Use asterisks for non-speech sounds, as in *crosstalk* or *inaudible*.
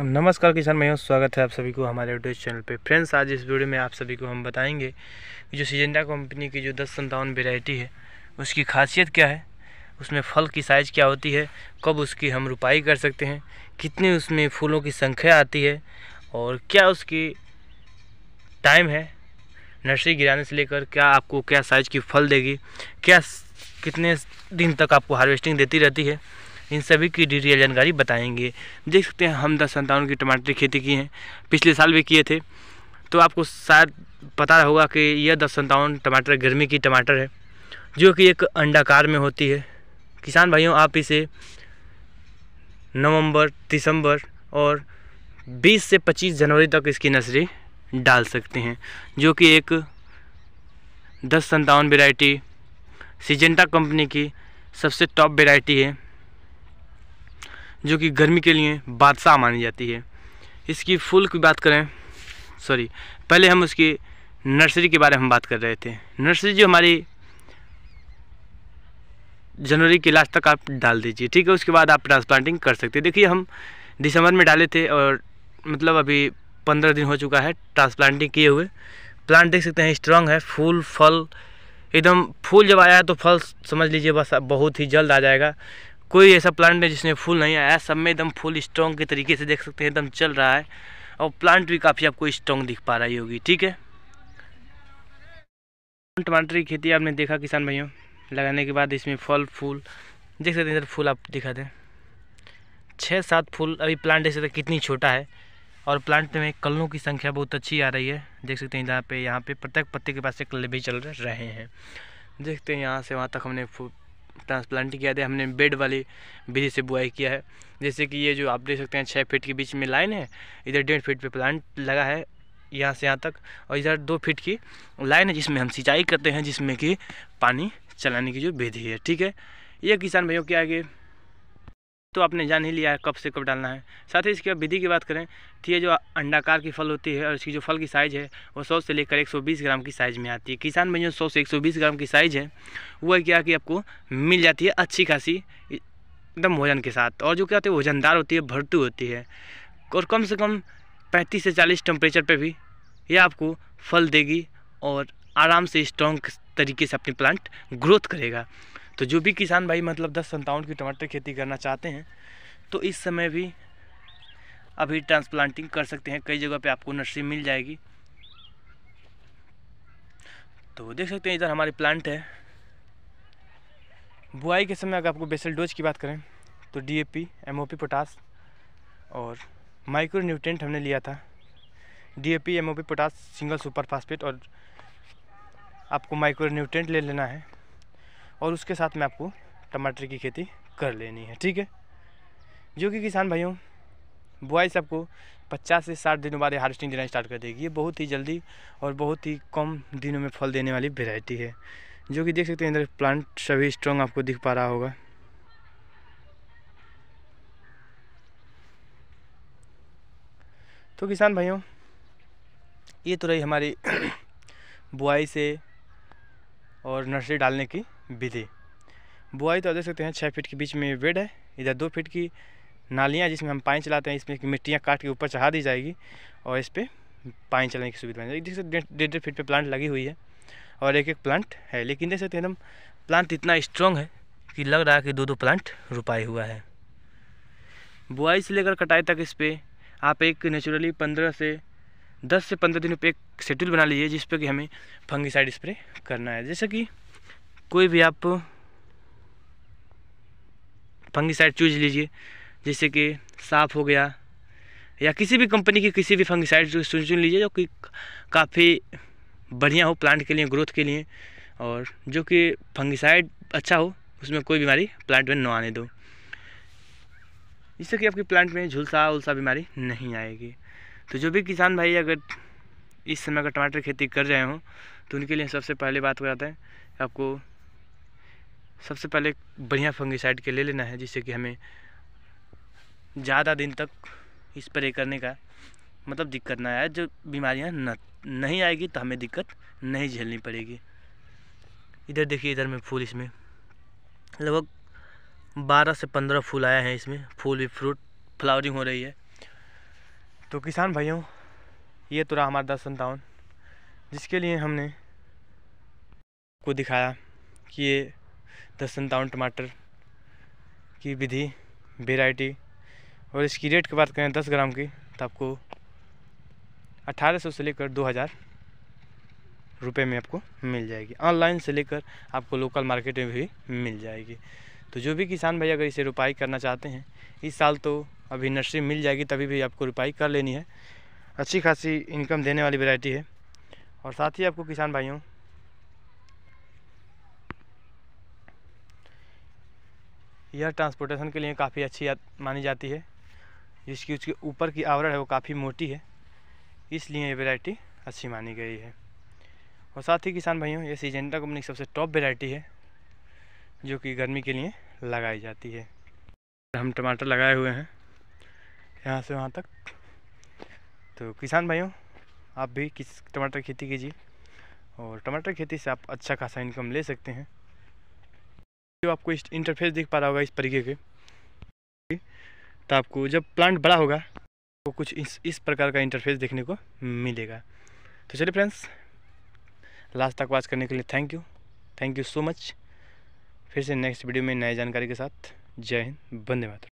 नमस्कार किसान मैं स्वागत है आप सभी को हमारे यूट्यूब चैनल पे फ्रेंड्स आज इस वीडियो में आप सभी को हम बताएंगे कि जो सिजेंडा कंपनी की जो दस संतावन वेराइटी है उसकी खासियत क्या है उसमें फल की साइज़ क्या होती है कब उसकी हम रुपाई कर सकते हैं कितने उसमें फूलों की संख्या आती है और क्या उसकी टाइम है नर्सरी गिराने से लेकर क्या आपको क्या साइज़ की फल देगी क्या कितने दिन तक आपको हार्वेस्टिंग देती रहती है इन सभी की डिटेल जानकारी बताएंगे देख सकते हैं हम दस संतावन की टमाटर की खेती की हैं पिछले साल भी किए थे तो आपको शायद पता होगा कि यह दस संतावन टमाटर गर्मी की टमाटर है जो कि एक अंडाकार में होती है किसान भाइयों आप इसे नवंबर दिसंबर और 20 से 25 जनवरी तक इसकी नर्सरी डाल सकते हैं जो कि एक दस संतावन वेराइटी सिजेंटा कंपनी की सबसे टॉप वेराइटी है जो कि गर्मी के लिए बादशाह मानी जाती है इसकी फूल की बात करें सॉरी पहले हम उसकी नर्सरी के बारे में बात कर रहे थे नर्सरी जो हमारी जनवरी के लास्ट तक आप डाल दीजिए ठीक है उसके बाद आप ट्रांसप्लांटिंग कर सकते हैं देखिए हम दिसंबर में डाले थे और मतलब अभी पंद्रह दिन हो चुका है ट्रांसप्लांटिंग किए हुए प्लांट देख सकते हैं स्ट्रांग है फूल फल एकदम फूल जब आया है तो फल समझ लीजिए बस बहुत ही जल्द आ जाएगा कोई ऐसा प्लांट है जिसमें फूल नहीं आया सब में एकदम फूल स्ट्रॉन्ग के तरीके से देख सकते हैं एकदम चल रहा है और प्लांट भी काफ़ी आपको स्ट्रॉन्ग दिख पा रही होगी ठीक है टमाटर की खेती आपने देखा किसान भाइयों लगाने के बाद इसमें फल फूल देख सकते हैं इधर फूल आप दिखा दें छः सात फूल अभी प्लांट देख सकते हैं कितनी छोटा है और प्लांट में कलों की संख्या बहुत अच्छी आ रही है देख सकते हैं यहाँ पे यहाँ पे प्रत्येक पत्ते के पास से कल भी चल रहे हैं देखते हैं यहाँ से वहाँ तक हमने ट्रांसप्लांट किया था हमने बेड वाली विधि से बुआई किया है जैसे कि ये जो आप देख सकते हैं छः फीट के बीच में लाइन है इधर डेढ़ फीट पे प्लांट लगा है यहाँ से यहाँ तक और इधर दो फीट की लाइन है जिसमें हम सिंचाई करते हैं जिसमें कि पानी चलाने की जो विधि है ठीक है ये किसान भाइयों के आगे तो आपने जान ही लिया है कब से कब डालना है साथ ही इसके विधि की बात करें तो ये जो अंडाकार की फल होती है और इसकी जो फल की साइज़ है वो सौ से लेकर 120 ग्राम की साइज़ में आती है किसान में जो सौ से 120 ग्राम की साइज़ है वह क्या कि आपको मिल जाती है अच्छी खासी एकदम वजन के साथ और जो क्या होती है वजनदार होती है भरतू होती है और कम से कम पैंतीस से चालीस टेम्परेचर पर भी यह आपको फल देगी और आराम से स्ट्रॉन्ग तरीके से अपनी प्लांट ग्रोथ करेगा तो जो भी किसान भाई मतलब दस संतावन की टमाटर खेती करना चाहते हैं तो इस समय भी अभी ट्रांसप्लांटिंग कर सकते हैं कई जगह पे आपको नर्सरी मिल जाएगी तो देख सकते हैं इधर हमारी प्लांट है बुआई के समय अगर आपको बेसल डोज की बात करें तो डीएपी एमओपी पोटास और माइक्रो न्यूट्रेंट हमने लिया था DAP MOP potash single super phosphate और आपको माइक्रो न्यूट्रेंट ले लेना है और उसके साथ में आपको टमाटर की खेती कर लेनी है ठीक है जो कि किसान भाइयों बुआई सबको 50 पचास से साठ दिनों बाद हार्वेस्टिंग देना स्टार्ट कर देगी ये बहुत ही जल्दी और बहुत ही कम दिनों में फल देने वाली वेराइटी है जो कि देख सकते हैं इधर प्लांट सभी स्ट्रॉन्ग आपको दिख पा रहा होगा तो किसान भाइयों ये तो रही हमारी *coughs* बुआई से और नर्सरी डालने की विधि बुआई तो आप देख सकते हैं छः फीट के बीच में बेड है इधर दो फीट की नालियाँ जिसमें हम पानी चलाते हैं इसमें मिट्टियाँ काट के ऊपर चढ़ा दी जाएगी और इस पर पानी चलाने की सुविधा मिल जाएगी डेढ़ डेढ़ फीट पर प्लांट लगी हुई है और एक एक प्लांट है लेकिन देख सकते हैं एकदम प्लांट इतना स्ट्रॉन्ग है कि लग रहा है कि दो दो प्लांट रुपाई हुआ है बुआई से लेकर कटाई तक इस पर आप एक नेचुरली पंद्रह से दस से पंद्रह दिनों पर एक शेड्यूल बना लीजिए जिस पर कि हमें फंगिसाइड स्प्रे करना है जैसे कि कोई भी आप फंगीसाइड चूज लीजिए जैसे कि साफ हो गया या किसी भी कंपनी की किसी भी फंगीसाइड चुन चुन लीजिए जो कि काफ़ी बढ़िया हो प्लांट के लिए ग्रोथ के लिए और जो कि फंगिसाइड अच्छा हो उसमें कोई बीमारी प्लांट में न आने दो जिससे कि आपके प्लांट में झुलसा उलसा बीमारी नहीं आएगी तो जो भी किसान भाई अगर इस समय अगर टमाटर खेती कर रहे हों तो उनके लिए सबसे पहले बात हो जाता है आपको सबसे पहले बढ़िया फंगिसाइड के ले लेना है जिससे कि हमें ज़्यादा दिन तक स्प्रे करने का मतलब दिक्कत ना आए जो बीमारियां न नहीं आएगी तो हमें दिक्कत नहीं झेलनी पड़ेगी इधर देखिए इधर में फूल इसमें लगभग बारह से पंद्रह फूल आया है इसमें फूल भी फ्रूट फ्लावरिंग हो रही है तो किसान भाइयों ये तो रहा हमारा दस संतावन जिसके लिए हमने को दिखाया कि ये दस संतावन टमाटर की विधि वेराइटी और इसकी रेट की बात करें दस ग्राम की तो आपको अट्ठारह सौ से लेकर दो हज़ार रुपये में आपको मिल जाएगी ऑनलाइन से लेकर आपको लोकल मार्केट में भी मिल जाएगी तो जो भी किसान भाई अगर इसे रुपाई करना चाहते हैं इस साल तो अभी नर्सरी मिल जाएगी तभी भी आपको रुपाई कर लेनी है अच्छी खासी इनकम देने वाली वेराइटी है और साथ ही आपको किसान भाइयों यह ट्रांसपोर्टेशन के लिए काफ़ी अच्छी मानी जाती है जिसकी उसके ऊपर की आवरण है वो काफ़ी मोटी है इसलिए ये वेराइटी अच्छी मानी गई है और साथ ही किसान भाइयों ये सीजेंटा कंपनी की सबसे टॉप वेराइटी है जो कि गर्मी के लिए लगाई जाती है हम टमाटर लगाए हुए हैं यहाँ से वहाँ तक तो किसान भाइयों आप भी किस टमाटर खेती कीजिए और टमाटर खेती से आप अच्छा खासा इनकम ले सकते हैं जो आपको इस इंटरफेस दिख पा रहा होगा इस तरीके के तो आपको जब प्लांट बड़ा होगा तो कुछ इस इस प्रकार का इंटरफेस देखने को मिलेगा तो चलिए फ्रेंड्स लास्ट तक वॉच करने के लिए thank you thank you so much फिर से नेक्स्ट वीडियो में नए जानकारी के साथ जय हिंद बंदे मातृ